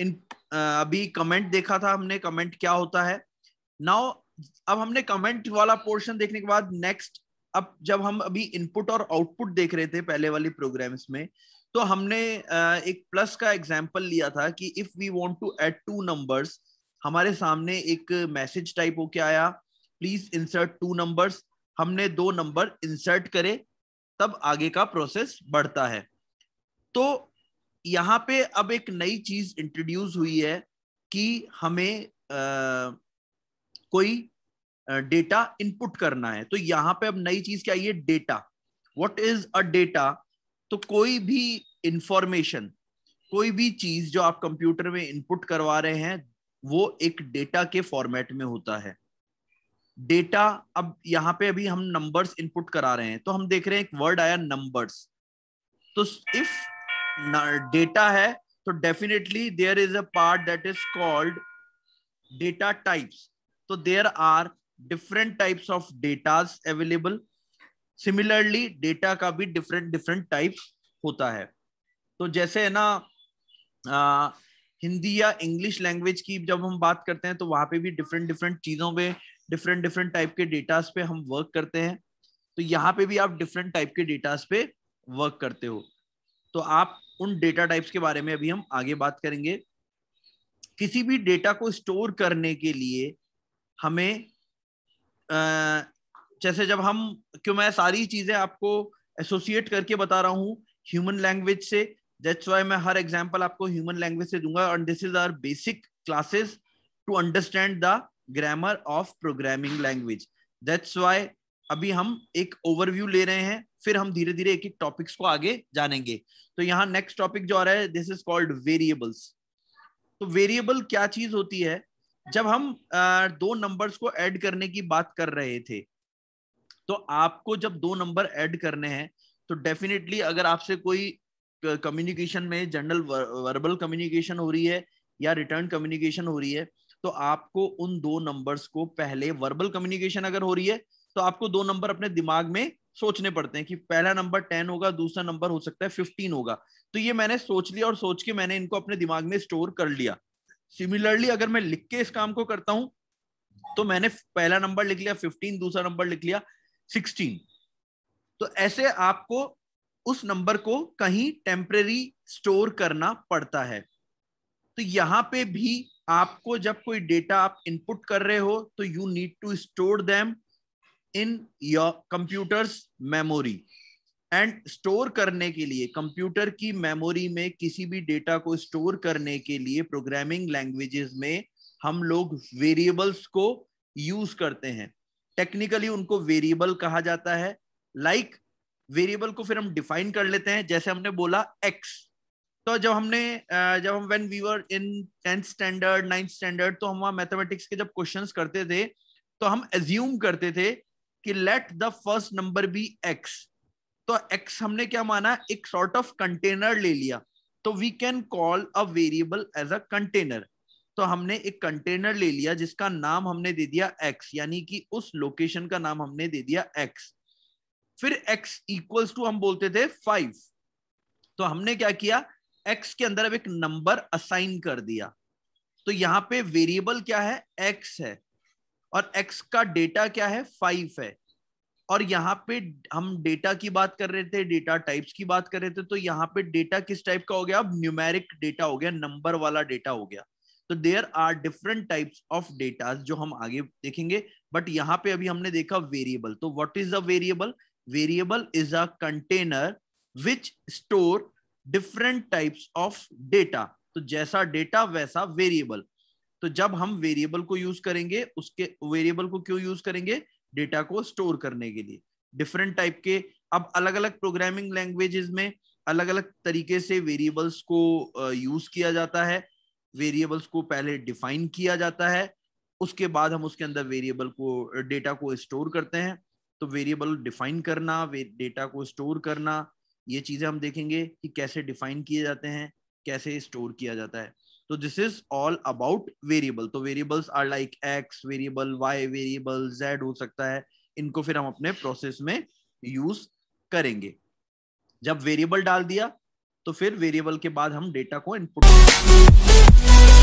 इन अभी कमेंट देखा था हमने कमेंट क्या होता है नाउ अब हमने कमेंट वाला पोर्शन देखने के बाद नेक्स्ट अब जब हम अभी इनपुट और आउटपुट देख रहे थे पहले वाली प्रोग्राम्स में तो हमने एक प्लस का एग्जाम्पल लिया था कि if we want to add two numbers हमारे सामने एक मैसेज टाइप होके आया प्लीज इंसर्ट टू नंबर्स हमने दो नंबर इंसर्ट करे तब आगे का प्रोसेस बढ़ता है तो यहाँ पे अब एक नई चीज इंट्रोड्यूस हुई है कि हमें आ, कोई डेटा इनपुट करना है तो यहाँ पे अब नई चीज क्या आई है data what is a data तो कोई भी इंफॉर्मेशन कोई भी चीज जो आप कंप्यूटर में इनपुट करवा रहे हैं वो एक डेटा के फॉर्मेट में होता है डेटा अब यहाँ पे अभी हम नंबर्स इनपुट करा रहे हैं तो हम देख रहे हैं एक वर्ड आया नंबर्स तो इफ डेटा है तो definitely there is a part that is called data types तो there are different types of datas available similarly data का भी डिफरेंट डिफरेंट टाइप्स होता है तो जैसे है ना आ, हिंदी या इंग्लिश लैंग्वेज की जब हम बात करते हैं तो वहां पे भी डिफरेंट डिफरेंट चीज़ों पे डिफरेंट डिफरेंट टाइप के डेटास पे हम वर्क करते हैं तो यहाँ पे भी आप डिफरेंट टाइप के डेटास पे वर्क करते हो तो आप उन डेटा टाइप्स के बारे में अभी हम आगे बात करेंगे किसी भी डेटा को स्टोर करने के लिए हमें जैसे जब हम क्यों मैं सारी चीजें आपको एसोसिएट करके बता रहा हूँ ह्यूमन लैंग्वेज से दैट्स वाई मैं हर एग्जांपल आपको ह्यूमन लैंग्वेज से दूंगा and this is our basic classes to understand the grammar of programming language that's why अभी हम एक ओवरव्यू ले रहे हैं फिर हम धीरे धीरे एक एक टॉपिक्स को आगे जानेंगे तो यहाँ नेक्स्ट टॉपिक जो आ रहा है दिस इज कॉल्ड वेरिएबल्स तो वेरिएबल क्या चीज होती है जब हम दो नंबर्स को ऐड करने की बात कर रहे थे तो आपको जब दो नंबर ऐड करने हैं तो डेफिनेटली अगर आपसे कोई कम्युनिकेशन में जनरल वर्बल कम्युनिकेशन हो रही है या रिटर्न कम्युनिकेशन हो रही है तो आपको उन दो नंबर्स को पहले वर्बल कम्युनिकेशन अगर हो रही है तो आपको दो नंबर अपने दिमाग में सोचने पड़ते हैं कि पहला नंबर टेन होगा दूसरा नंबर हो सकता है फिफ्टीन होगा तो ये मैंने सोच लिया और सोच के मैंने इनको अपने दिमाग में स्टोर कर लिया सिमिलरली अगर मैं लिख के इस काम को करता हूं तो मैंने पहला नंबर लिख लिया फिफ्टीन दूसरा नंबर लिख लिया सिक्सटीन तो ऐसे आपको उस नंबर को कहीं टेम्परेरी स्टोर करना पड़ता है तो यहां पे भी आपको जब कोई डेटा आप इनपुट कर रहे हो तो you need to store them in your computer's memory and store करने के लिए कंप्यूटर की मेमोरी में किसी भी डेटा को स्टोर करने के लिए प्रोग्रामिंग लैंग्वेजेस में हम लोग वेरिएबल्स को यूज करते हैं टेक्निकली उनको वेरिएबल कहा जाता है लाइक like, वेरिएबल को फिर हम डिफाइन कर लेते हैं जैसे हमने बोला एक्स तो जब हमने जब हम when we were in tenth standard ninth standard तो हम वहां मैथमेटिक्स के जब क्वेश्चंस करते थे तो हम एज्यूम करते थे कि let the first number be X तो एक्स हमने क्या माना एक सॉर्ट ऑफ कंटेनर ले लिया तो we can call a variable as a container तो हमने एक कंटेनर ले लिया जिसका नाम हमने दे दिया एक्स यानी कि उस लोकेशन का नाम हमने दे दिया एक्स फिर एक्स इक्वल्स टू हम बोलते थे फाइव तो हमने क्या किया एक्स के अंदर अब एक नंबर असाइन कर दिया तो यहां पे वेरिएबल क्या है एक्स है और एक्स का डेटा क्या है फाइव है और यहाँ पे हम डेटा की बात कर रहे थे डेटा टाइप्स की बात कर रहे थे तो यहाँ पे डेटा किस टाइप का हो गया अब न्यूमेरिक डेटा हो गया नंबर वाला डेटा हो गया तो there are different types of data जो हम आगे देखेंगे बट यहाँ पे अभी हमने देखा वेरिएबल तो what is a variable variable is a container which store different types of data तो जैसा डेटा वैसा वेरिएबल तो जब हम वेरिएबल को यूज करेंगे उसके वेरिएबल को क्यों यूज करेंगे डेटा को स्टोर करने के लिए डिफरेंट टाइप के अब अलग अलग प्रोग्रामिंग लैंग्वेजेस में अलग अलग तरीके से वेरिएबल्स को यूज किया जाता है वेरिएबल्स को पहले डिफाइन किया जाता है उसके बाद हम उसके अंदर वेरिएबल को डेटा को स्टोर करते हैं तो वेरिएबल डिफाइन करना डेटा को स्टोर करना ये चीजें हम देखेंगे कि कैसे डिफाइन किए जाते हैं कैसे स्टोर किया जाता है तो this is all about variable तो variables are like X variable Y variable Z हो सकता है इनको फिर हम अपने प्रोसेस में यूज करेंगे जब वेरिएबल डाल दिया तो फिर वेरिएबल के बाद हम डेटा को इनपुट